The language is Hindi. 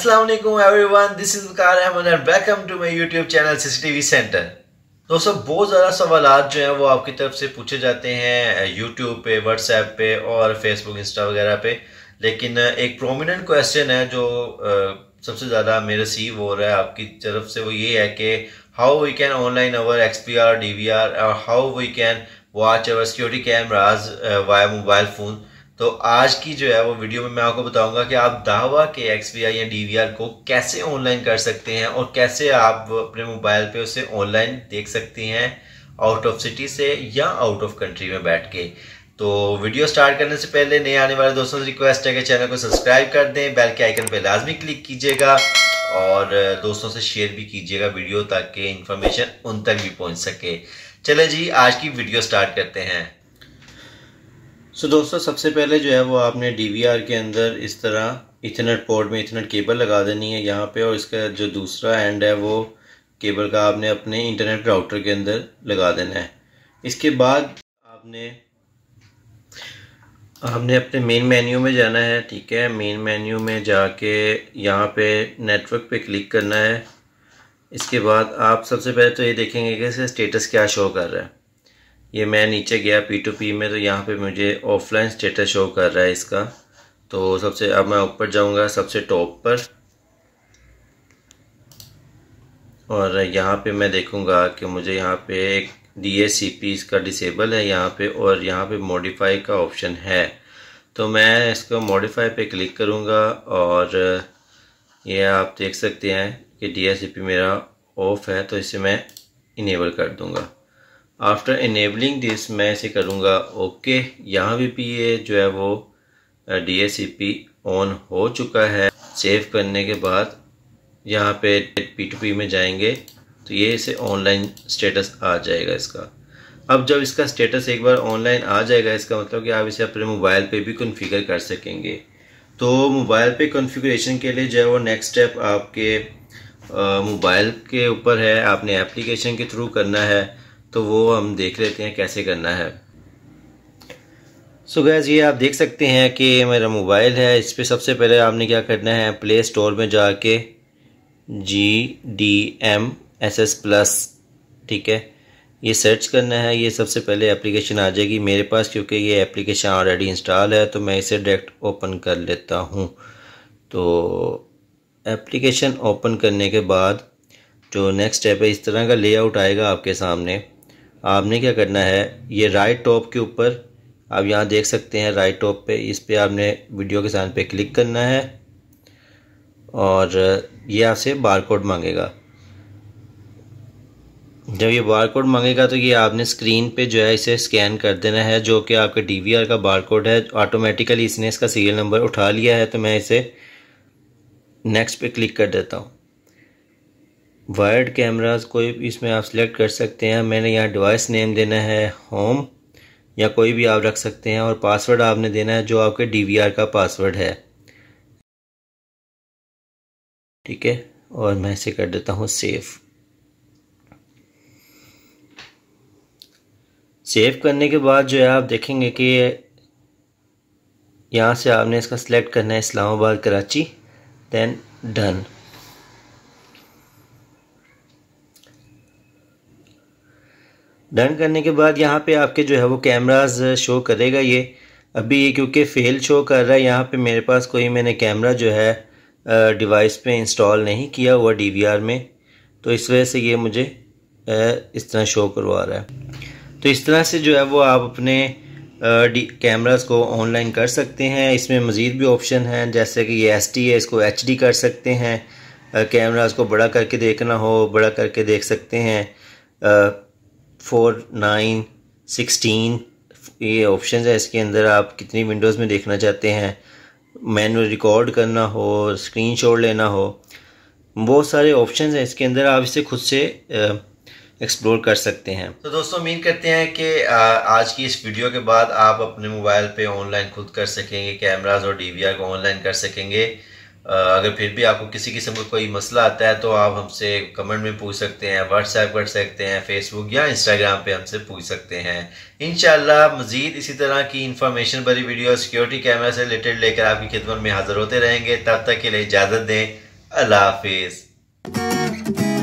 वालेकुम everyone this is Waqar Ahmed and welcome to my YouTube channel CCTV centre दोस्तों बहुत ज़्यादा सवाल जो हैं वो आपकी तरफ से पूछे जाते हैं यूट्यूब पे व्हाट्सएप पे और फेसबुक इंस्टा वगैरह पे लेकिन एक प्रोमिनेंट क्वेश्चन है जो सबसे ज़्यादा हमें रिसीव हो रहा है आपकी तरफ से वो ये है कि how we can online our X P R D V R और how we can watch our security cameras via mobile phone तो आज की जो है वो वीडियो में मैं आपको बताऊंगा कि आप दावा के एक्स या डी को कैसे ऑनलाइन कर सकते हैं और कैसे आप अपने मोबाइल पे उसे ऑनलाइन देख सकते हैं आउट ऑफ सिटी से या आउट ऑफ कंट्री में बैठ के तो वीडियो स्टार्ट करने से पहले नए आने वाले दोस्तों से रिक्वेस्ट है कि चैनल को सब्सक्राइब कर दें बेल के आइकन पर लाजमी क्लिक कीजिएगा और दोस्तों से शेयर भी कीजिएगा वीडियो ताकि इन्फॉर्मेशन उन तक भी पहुँच सके चले जी आज की वीडियो स्टार्ट करते हैं सो दोस्तों सबसे पहले जो है वो आपने डी के अंदर इस तरह इथेनेट पोर्ट में इथेनेट केबल लगा देनी है यहाँ पे और इसका जो दूसरा एंड है वो केबल का आपने अपने इंटरनेट राउटर के अंदर लगा देना है इसके बाद आपने आपने अपने मेन मेन्यू में जाना है ठीक है मेन मेन्यू में जाके यहाँ पे नेटवर्क पे क्लिक करना है इसके बाद आप सबसे पहले तो ये देखेंगे कि इसका स्टेटस क्या शो कर रहा है ये मैं नीचे गया पी टू पी में तो यहाँ पे मुझे ऑफलाइन स्टेटस शो कर रहा है इसका तो सबसे अब मैं ऊपर जाऊँगा सबसे टॉप पर और यहाँ पे मैं देखूँगा कि मुझे यहाँ पे एक डी एस सी पी इसका डिसेबल है यहाँ पे और यहाँ पे मॉडिफाई का ऑप्शन है तो मैं इसको मॉडिफाई पे क्लिक करूँगा और ये आप देख सकते हैं कि डी एस सी पी मेरा ऑफ है तो इसे मैं इनेबल कर दूँगा आफ्टर इनेबलिंग दिस मैं इसे करूँगा ओके यहाँ भी पी ए जो है वो D S C P on हो चुका है सेव करने के बाद यहाँ पे पी टू पी में जाएंगे तो ये इसे ऑनलाइन स्टेटस आ जाएगा इसका अब जब इसका स्टेटस एक बार ऑनलाइन आ जाएगा इसका मतलब कि आप इसे अपने मोबाइल पे भी कॉन्फ़िगर कर सकेंगे तो मोबाइल पे कॉन्फ़िगरेशन के लिए जो है वो नेक्स्ट स्टेप आपके मोबाइल uh, के ऊपर है आपने एप्लीकेशन के थ्रू करना है तो वो हम देख लेते हैं कैसे करना है सो so गैज़ ये आप देख सकते हैं कि मेरा मोबाइल है इस पर सबसे पहले आपने क्या करना है प्ले स्टोर में जाके G D M S S plus ठीक है ये सर्च करना है ये सबसे पहले एप्लीकेशन आ जाएगी मेरे पास क्योंकि ये एप्लीकेशन ऑलरेडी इंस्टॉल है तो मैं इसे डायरेक्ट ओपन कर लेता हूँ तो एप्लीकेशन ओपन करने के बाद जो नेक्स्ट स्टेप है इस तरह का लेआउट आएगा आपके सामने आपने क्या करना है ये राइट टॉप के ऊपर आप यहाँ देख सकते हैं राइट टॉप पे इस पर आपने वीडियो के साथ पे क्लिक करना है और ये आपसे बार कोड मांगेगा जब ये बार कोड मांगेगा तो ये आपने स्क्रीन पे जो है इसे स्कैन कर देना है जो कि आपके डीवीआर का बार कोड है ऑटोमेटिकली इसने इसका सीरियल नंबर उठा लिया है तो मैं इसे नेक्स्ट पे क्लिक कर देता हूँ वायर्ड कैमराज कोई इसमें आप सिलेक्ट कर सकते हैं मैंने यहाँ डिवाइस नेम देना है होम या कोई भी आप रख सकते हैं और पासवर्ड आपने देना है जो आपके डी का पासवर्ड है ठीक है और मैं इसे कर देता हूँ सेव सेव करने के बाद जो है आप देखेंगे कि यहाँ से आपने इसका सिलेक्ट करना है Islamabad Karachi then done done करने के बाद यहाँ पे आपके जो है वो कैमराज शो uh, करेगा ये अभी ये क्योंकि फेल शो कर रहा है यहाँ पे मेरे पास कोई मैंने कैमरा जो है डिवाइस uh, पे इंस्टॉल नहीं किया हुआ डीवीआर में तो इस वजह से ये मुझे uh, इस तरह शो करवा रहा है तो इस तरह से जो है वो आप अपने कैमराज को ऑनलाइन कर सकते हैं इसमें मज़ीद भी ऑप्शन हैं जैसे कि ये एस है इसको एच कर सकते हैं कैमराज को बड़ा करके देखना हो बड़ा करके देख सकते हैं फोर नाइन सिक्सटीन ये ऑप्शन है इसके अंदर आप कितनी विंडोज़ में देखना चाहते हैं मैनुअल रिकॉर्ड करना हो स्क्रीनशॉट लेना हो बहुत सारे ऑप्शन हैं इसके अंदर आप इसे खुद से एक्सप्लोर कर सकते हैं तो दोस्तों उम्मीद करते हैं कि आज की इस वीडियो के बाद आप अपने मोबाइल पे ऑनलाइन खुद कर सकेंगे कैमराज और डी को ऑनलाइन कर सकेंगे अगर फिर भी आपको किसी किस्म का कोई मसला आता है तो आप हमसे कमेंट में पूछ सकते हैं व्हाट्सएप कर सकते हैं फेसबुक या इंस्टाग्राम पे हमसे पूछ सकते हैं इन मज़ीद इसी तरह की इंफॉर्मेशन भरी वीडियो सिक्योरिटी कैमरा से रिलेटेड लेकर आपकी खिदमत में हाजिर होते रहेंगे तब तक के लिए इजाज़त दें अल्लाह हाफिज़